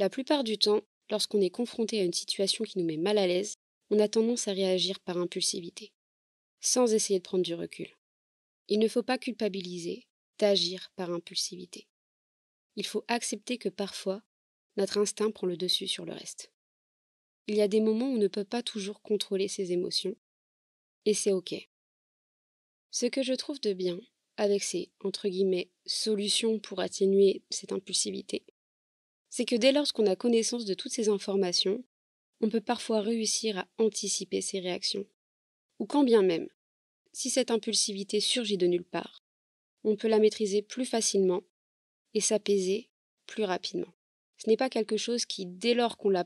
La plupart du temps, lorsqu'on est confronté à une situation qui nous met mal à l'aise, on a tendance à réagir par impulsivité, sans essayer de prendre du recul. Il ne faut pas culpabiliser d'agir par impulsivité. Il faut accepter que parfois, notre instinct prend le dessus sur le reste. Il y a des moments où on ne peut pas toujours contrôler ses émotions, et c'est OK. Ce que je trouve de bien avec ces entre guillemets solutions pour atténuer cette impulsivité, c'est que dès lors qu'on a connaissance de toutes ces informations, on peut parfois réussir à anticiper ces réactions. Ou quand bien même, si cette impulsivité surgit de nulle part, on peut la maîtriser plus facilement et s'apaiser plus rapidement. Ce n'est pas quelque chose qui, dès lors qu'on l'a